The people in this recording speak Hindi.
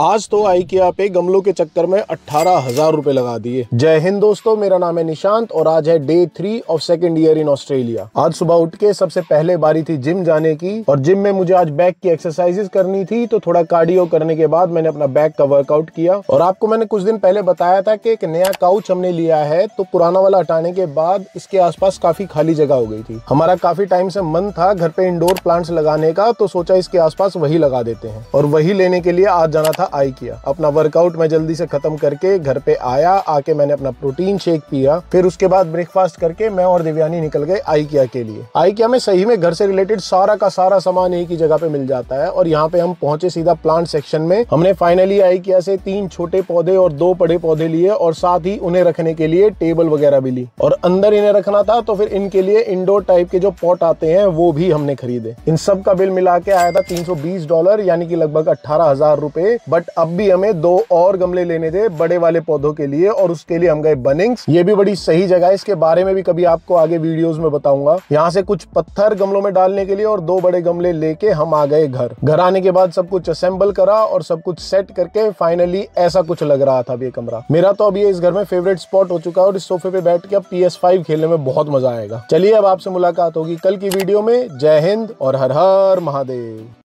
आज तो आई के पे गमलों के चक्कर में अट्ठारह हजार रूपए लगा दिए जय हिंद दोस्तों मेरा नाम है निशांत और आज है day three of second year in Australia आज सुबह उठ के सबसे पहले बारी थी जिम जाने की और जिम में मुझे आज बैक की एक्सरसाइजेस करनी थी तो थोड़ा कार्डियो करने के बाद मैंने अपना बैक का वर्कआउट किया और आपको मैंने कुछ दिन पहले बताया था की एक नया काउच हमने लिया है तो पुराना वाला हटाने के बाद इसके आसपास काफी खाली जगह हो गई थी हमारा काफी टाइम से मन था घर पे इंडोर प्लांट्स लगाने का तो सोचा इसके आसपास वही लगा देते हैं और वही लेने के लिए आज जाना था था आई किया अपना वर्कआउट मैं जल्दी से खत्म करके घर पे आया आके मैंने अपना प्रोटीन शेक पिया फिर उसके बाद ब्रेकफास्ट करके मैं और दिव्यानी निकल गए आई किया के लिए आई किया में सही में घर से रिलेटेड सारा का सारा सामान एक ही जगह पे मिल जाता है और यहाँ पे हम पहुंचे सीधा प्लांट सेक्शन में हमने फाइनली आई किया से तीन छोटे पौधे और दो बड़े पौधे लिए और साथ ही उन्हें रखने के लिए टेबल वगैरह भी ली और अंदर इन्हें रखना था तो फिर इनके लिए इंडोर टाइप के जो पॉट आते हैं वो भी हमने खरीदे इन सब का बिल मिला के आया था तीन डॉलर यानी कि लगभग अठारह हजार बट अब भी हमें दो और गमले लेने थे बड़े वाले पौधों के लिए और उसके लिए हम गए बनिंग्स ये भी बड़ी सही जगह है इसके बारे में भी कभी आपको आगे वीडियोस में बताऊंगा यहाँ से कुछ पत्थर गमलों में डालने के लिए और दो बड़े गमले लेके हम आ गए घर घर आने के बाद सब कुछ असेंबल करा और सब कुछ सेट करके फाइनली ऐसा कुछ लग रहा था अब ये कमरा मेरा तो अब ये इस घर में फेवरेट स्पॉट हो चुका है और इस सोफे पे बैठ के अब पी खेलने में बहुत मजा आएगा चलिए अब आपसे मुलाकात होगी कल की वीडियो में जय हिंद और हर हर महादेव